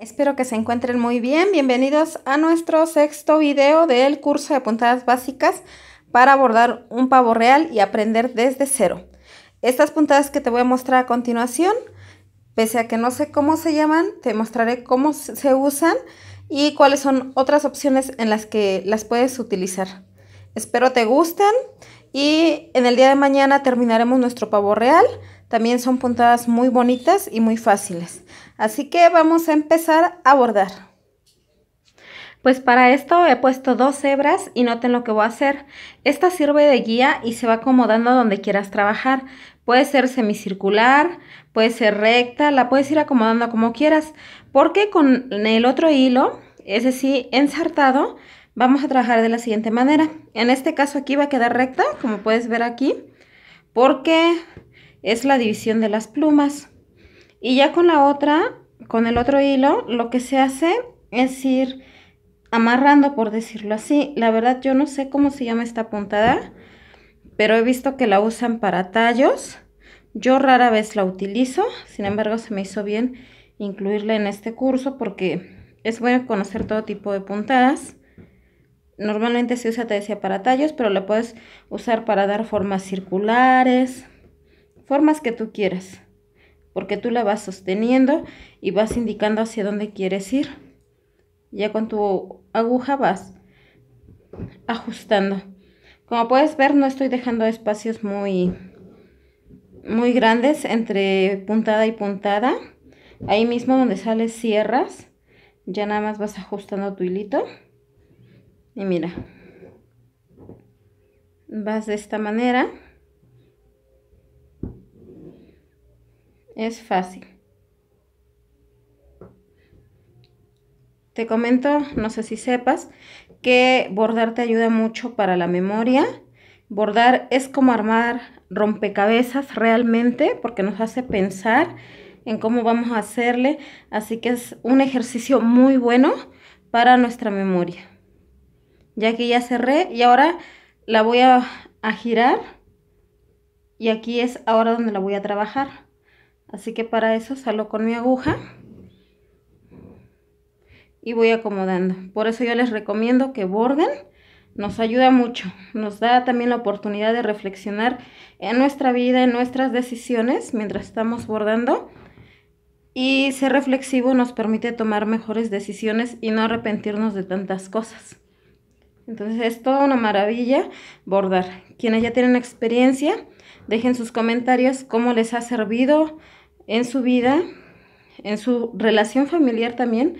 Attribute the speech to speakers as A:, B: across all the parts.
A: Espero que se encuentren muy bien. Bienvenidos a nuestro sexto video del curso de puntadas básicas para abordar un pavo real y aprender desde cero. Estas puntadas que te voy a mostrar a continuación, pese a que no sé cómo se llaman, te mostraré cómo se usan y cuáles son otras opciones en las que las puedes utilizar. Espero te gusten y en el día de mañana terminaremos nuestro pavo real. También son puntadas muy bonitas y muy fáciles. Así que vamos a empezar a bordar. Pues para esto he puesto dos hebras y noten lo que voy a hacer. Esta sirve de guía y se va acomodando donde quieras trabajar. Puede ser semicircular, puede ser recta, la puedes ir acomodando como quieras. Porque con el otro hilo, es decir, ensartado, vamos a trabajar de la siguiente manera. En este caso aquí va a quedar recta, como puedes ver aquí, porque es la división de las plumas. Y ya con la otra, con el otro hilo, lo que se hace es ir amarrando, por decirlo así. La verdad yo no sé cómo se llama esta puntada, pero he visto que la usan para tallos. Yo rara vez la utilizo, sin embargo se me hizo bien incluirla en este curso porque es bueno conocer todo tipo de puntadas. Normalmente se usa, te decía, para tallos, pero la puedes usar para dar formas circulares, formas que tú quieras porque tú la vas sosteniendo y vas indicando hacia dónde quieres ir. Ya con tu aguja vas ajustando. Como puedes ver, no estoy dejando espacios muy, muy grandes entre puntada y puntada. Ahí mismo donde sales cierras. Ya nada más vas ajustando tu hilito. Y mira. Vas de esta manera. Es fácil. Te comento, no sé si sepas, que bordar te ayuda mucho para la memoria. Bordar es como armar rompecabezas realmente porque nos hace pensar en cómo vamos a hacerle. Así que es un ejercicio muy bueno para nuestra memoria. Ya que ya cerré y ahora la voy a, girar y aquí es ahora donde la voy a trabajar. Así que para eso salgo con mi aguja y voy acomodando. Por eso yo les recomiendo que borden, nos ayuda mucho. Nos da también la oportunidad de reflexionar en nuestra vida, en nuestras decisiones mientras estamos bordando. Y ser reflexivo nos permite tomar mejores decisiones y no arrepentirnos de tantas cosas. Entonces es toda una maravilla bordar. Quienes ya tienen experiencia, dejen sus comentarios cómo les ha servido, en su vida, en su relación familiar también,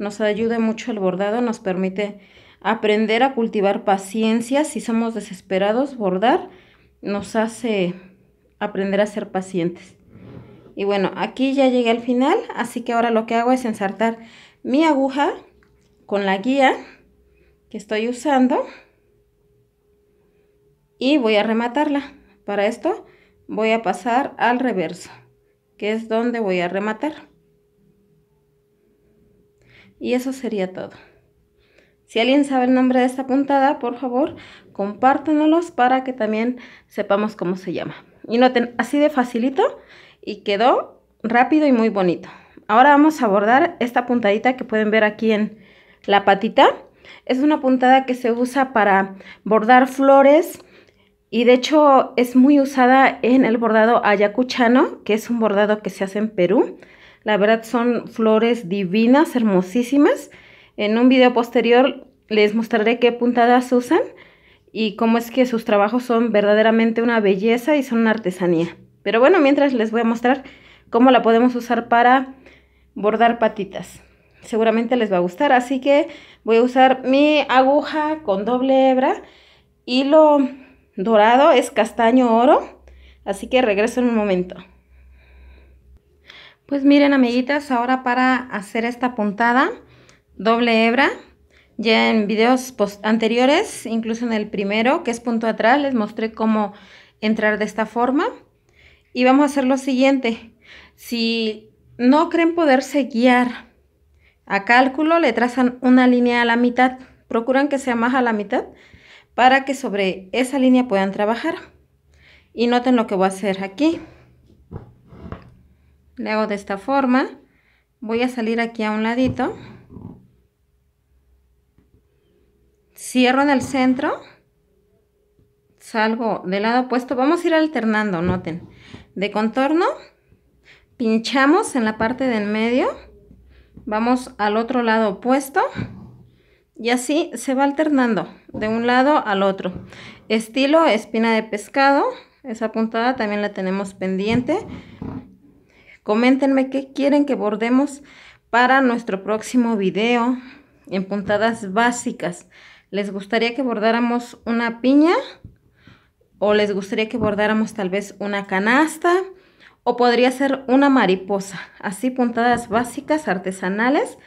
A: nos ayuda mucho el bordado, nos permite aprender a cultivar paciencia, si somos desesperados, bordar nos hace aprender a ser pacientes. Y bueno, aquí ya llegué al final, así que ahora lo que hago es ensartar mi aguja con la guía que estoy usando y voy a rematarla. Para esto voy a pasar al reverso que es donde voy a rematar. Y eso sería todo. Si alguien sabe el nombre de esta puntada, por favor, compártanos para que también sepamos cómo se llama. Y noten, así de facilito y quedó rápido y muy bonito. Ahora vamos a bordar esta puntadita que pueden ver aquí en la patita. Es una puntada que se usa para bordar flores, y de hecho es muy usada en el bordado ayacuchano, que es un bordado que se hace en Perú. La verdad son flores divinas, hermosísimas. En un video posterior les mostraré qué puntadas usan y cómo es que sus trabajos son verdaderamente una belleza y son una artesanía. Pero bueno, mientras les voy a mostrar cómo la podemos usar para bordar patitas. Seguramente les va a gustar, así que voy a usar mi aguja con doble hebra, y lo dorado, es castaño oro, así que regreso en un momento. Pues miren amiguitas, ahora para hacer esta puntada, doble hebra, ya en videos anteriores, incluso en el primero, que es punto atrás, les mostré cómo entrar de esta forma. Y vamos a hacer lo siguiente, si no creen poderse guiar a cálculo, le trazan una línea a la mitad, procuran que sea más a la mitad, para que sobre esa línea puedan trabajar. Y noten lo que voy a hacer aquí. Le hago de esta forma. Voy a salir aquí a un ladito. Cierro en el centro. Salgo del lado opuesto. Vamos a ir alternando, noten. De contorno, pinchamos en la parte del medio. Vamos al otro lado opuesto y así se va alternando de un lado al otro. Estilo espina de pescado, esa puntada también la tenemos pendiente. Coméntenme qué quieren que bordemos para nuestro próximo video en puntadas básicas. ¿Les gustaría que bordáramos una piña? ¿O les gustaría que bordáramos tal vez una canasta? ¿O podría ser una mariposa? Así puntadas básicas artesanales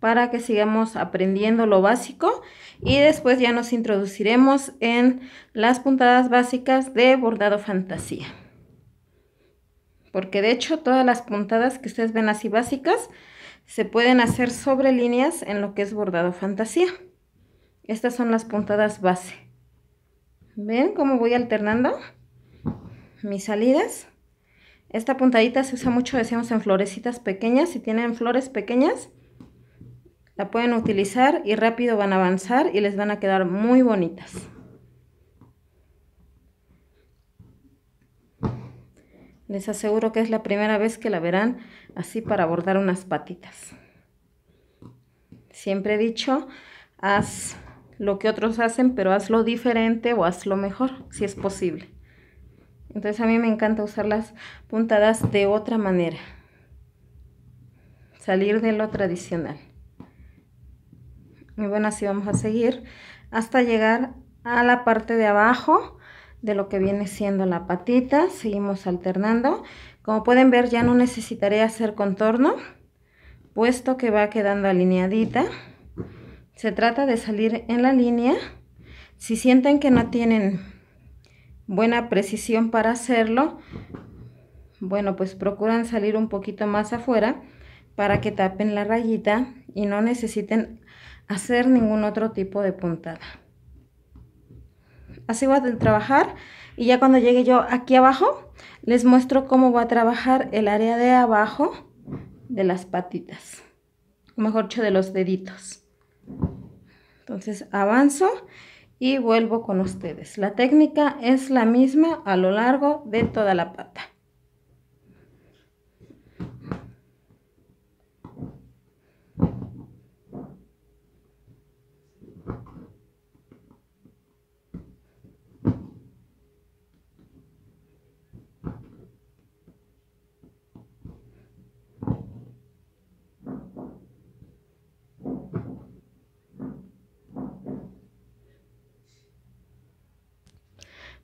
A: para que sigamos aprendiendo lo básico y después ya nos introduciremos en las puntadas básicas de bordado fantasía. Porque de hecho todas las puntadas que ustedes ven así básicas se pueden hacer sobre líneas en lo que es bordado fantasía. Estas son las puntadas base. ¿Ven cómo voy alternando mis salidas? Esta puntadita se usa mucho, decíamos, en florecitas pequeñas. Si tienen flores pequeñas, la pueden utilizar y rápido van a avanzar y les van a quedar muy bonitas. Les aseguro que es la primera vez que la verán así para bordar unas patitas. Siempre he dicho, haz lo que otros hacen, pero hazlo diferente o hazlo mejor, si es posible. Entonces a mí me encanta usar las puntadas de otra manera. Salir de lo tradicional y bueno así vamos a seguir hasta llegar a la parte de abajo de lo que viene siendo la patita seguimos alternando como pueden ver ya no necesitaré hacer contorno puesto que va quedando alineadita se trata de salir en la línea si sienten que no tienen buena precisión para hacerlo bueno pues procuran salir un poquito más afuera para que tapen la rayita y no necesiten hacer ningún otro tipo de puntada. Así va a trabajar y ya cuando llegue yo aquí abajo, les muestro cómo voy a trabajar el área de abajo de las patitas, mejor dicho, de los deditos. Entonces avanzo y vuelvo con ustedes. La técnica es la misma a lo largo de toda la pata.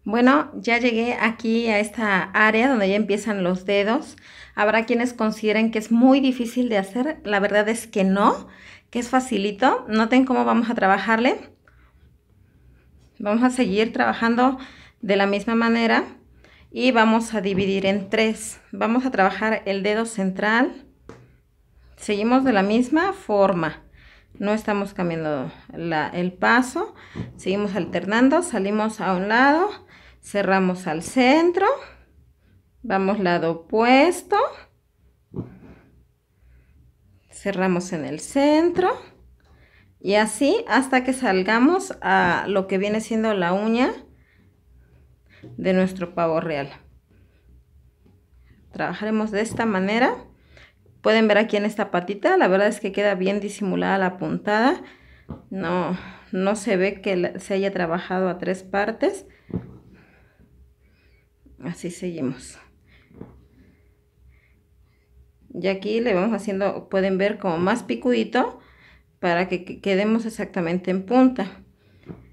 A: Bueno, ya llegué aquí a esta área donde ya empiezan los dedos. Habrá quienes consideren que es muy difícil de hacer. La verdad es que no, que es facilito. Noten cómo vamos a trabajarle. Vamos a seguir trabajando de la misma manera y vamos a dividir en tres. Vamos a trabajar el dedo central. Seguimos de la misma forma no estamos cambiando el paso, seguimos alternando, salimos a un lado cerramos al centro, vamos lado opuesto, cerramos en el centro y así hasta que salgamos a lo que viene siendo la uña de nuestro pavo real. Trabajaremos de esta manera. Pueden ver aquí en esta patita, la verdad es que queda bien disimulada la puntada. No, no se ve que se haya trabajado a tres partes así seguimos y aquí le vamos haciendo pueden ver como más picudito para que quedemos exactamente en punta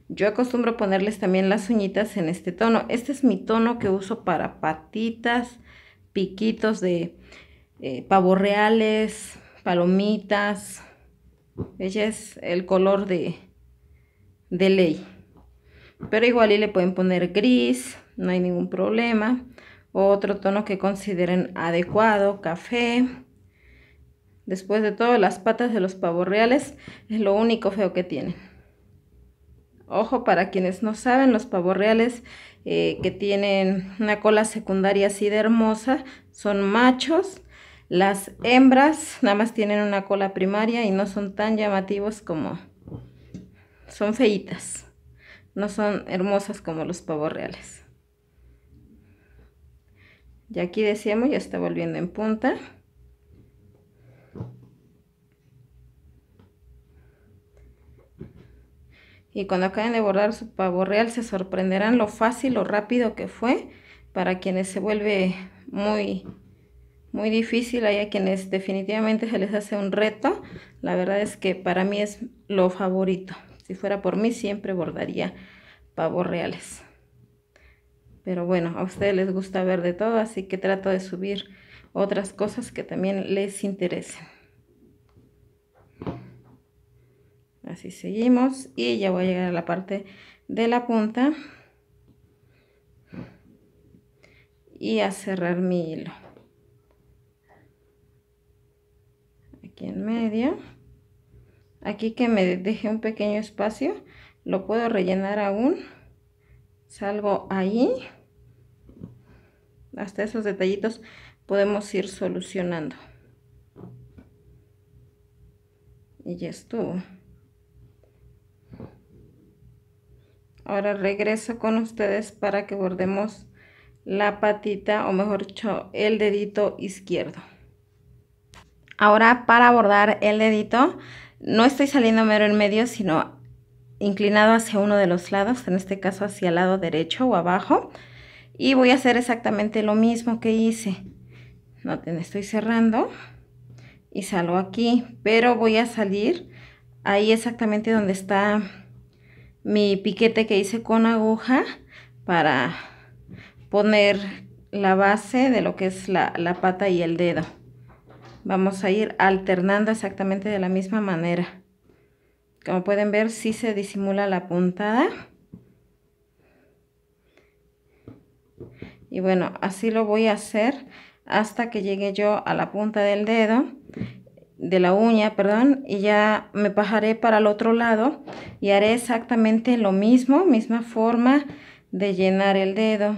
A: yo acostumbro ponerles también las uñitas en este tono este es mi tono que uso para patitas piquitos de eh, pavos reales palomitas ella es el color de de ley pero igual y le pueden poner gris no hay ningún problema. Otro tono que consideren adecuado, café. Después de todo, las patas de los pavos reales es lo único feo que tienen. Ojo, para quienes no saben, los pavos reales eh, que tienen una cola secundaria así de hermosa son machos. Las hembras nada más tienen una cola primaria y no son tan llamativos como... Son feitas. No son hermosas como los pavos reales. Y aquí decíamos, ya está volviendo en punta. Y cuando acaben de bordar su pavo real se sorprenderán lo fácil, lo rápido que fue. Para quienes se vuelve muy, muy difícil, hay a quienes definitivamente se les hace un reto. La verdad es que para mí es lo favorito. Si fuera por mí siempre bordaría pavos reales. Pero bueno, a ustedes les gusta ver de todo, así que trato de subir otras cosas que también les interesen. Así seguimos y ya voy a llegar a la parte de la punta y a cerrar mi hilo. Aquí en medio. Aquí que me deje un pequeño espacio, lo puedo rellenar aún. Salgo ahí hasta esos detallitos podemos ir solucionando. Y ya estuvo. Ahora regreso con ustedes para que bordemos la patita o mejor dicho el dedito izquierdo. Ahora para bordar el dedito no estoy saliendo mero en medio sino inclinado hacia uno de los lados, en este caso hacia el lado derecho o abajo y voy a hacer exactamente lo mismo que hice te estoy cerrando y salgo aquí pero voy a salir ahí exactamente donde está mi piquete que hice con aguja para poner la base de lo que es la, pata y el dedo vamos a ir alternando exactamente de la misma manera como pueden ver si sí se disimula la puntada y bueno así lo voy a hacer hasta que llegue yo a la punta del dedo de la uña perdón y ya me bajaré para el otro lado y haré exactamente lo mismo misma forma de llenar el dedo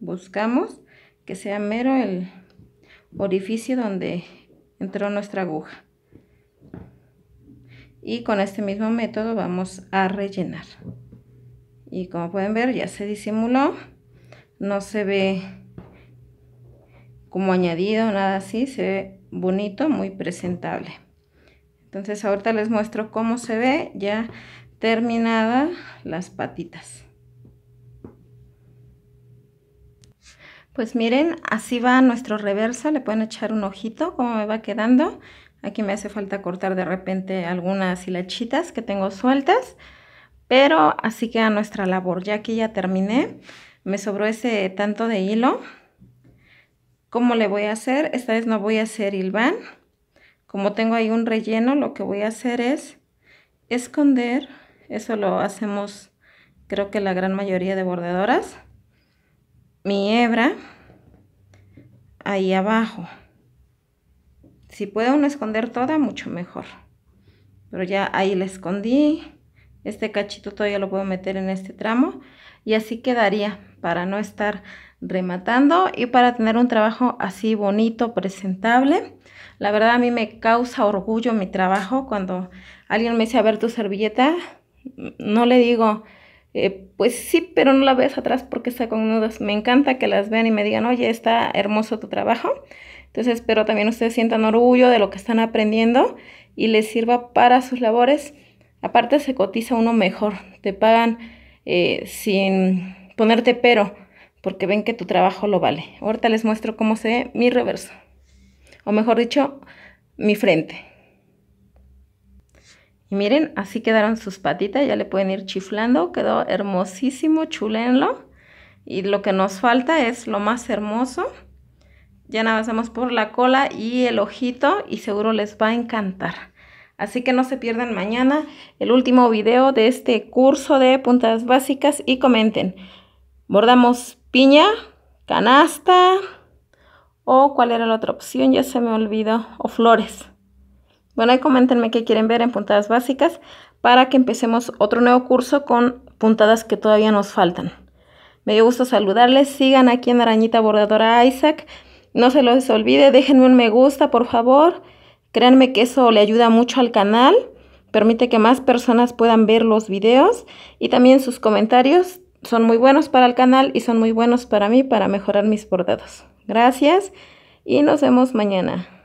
A: buscamos que sea mero el orificio donde entró nuestra aguja y con este mismo método vamos a rellenar y como pueden ver ya se disimuló no se ve como añadido, nada así, se ve bonito, muy presentable. Entonces ahorita les muestro cómo se ve ya terminadas las patitas. Pues miren, así va nuestro reverso le pueden echar un ojito cómo me va quedando. Aquí me hace falta cortar de repente algunas hilachitas que tengo sueltas, pero así queda nuestra labor. Ya que ya terminé me sobró ese tanto de hilo. ¿Cómo le voy a hacer? Esta vez no voy a hacer hilván. Como tengo ahí un relleno, lo que voy a hacer es esconder. Eso lo hacemos creo que la gran mayoría de bordadoras. Mi hebra ahí abajo. Si puedo no esconder toda, mucho mejor. Pero ya ahí la escondí. Este cachito todavía lo puedo meter en este tramo y así quedaría para no estar rematando y para tener un trabajo así bonito, presentable. La verdad a mí me causa orgullo mi trabajo cuando alguien me dice, a ver tu servilleta, no le digo, eh, pues sí, pero no la ves atrás porque está con nudos. Me encanta que las vean y me digan, oye, está hermoso tu trabajo. Entonces espero también ustedes sientan orgullo de lo que están aprendiendo y les sirva para sus labores. Aparte se cotiza uno mejor, te pagan eh, sin ponerte pero, porque ven que tu trabajo lo vale. Ahorita les muestro cómo se ve mi reverso, o mejor dicho, mi frente. Y miren, así quedaron sus patitas, ya le pueden ir chiflando, quedó hermosísimo, chulenlo. Y lo que nos falta es lo más hermoso. Ya nada, pasamos por la cola y el ojito y seguro les va a encantar. Así que no se pierdan mañana el último video de este curso de puntadas básicas y comenten. Bordamos piña, canasta o cuál era la otra opción, ya se me olvidó, o flores. Bueno, ahí comentenme qué quieren ver en puntadas básicas para que empecemos otro nuevo curso con puntadas que todavía nos faltan. Me dio gusto saludarles, sigan aquí en Arañita Bordadora Isaac. No se los olvide, déjenme un me gusta, por favor. Créanme que eso le ayuda mucho al canal, permite que más personas puedan ver los videos y también sus comentarios son muy buenos para el canal y son muy buenos para mí para mejorar mis bordados. Gracias y nos vemos mañana.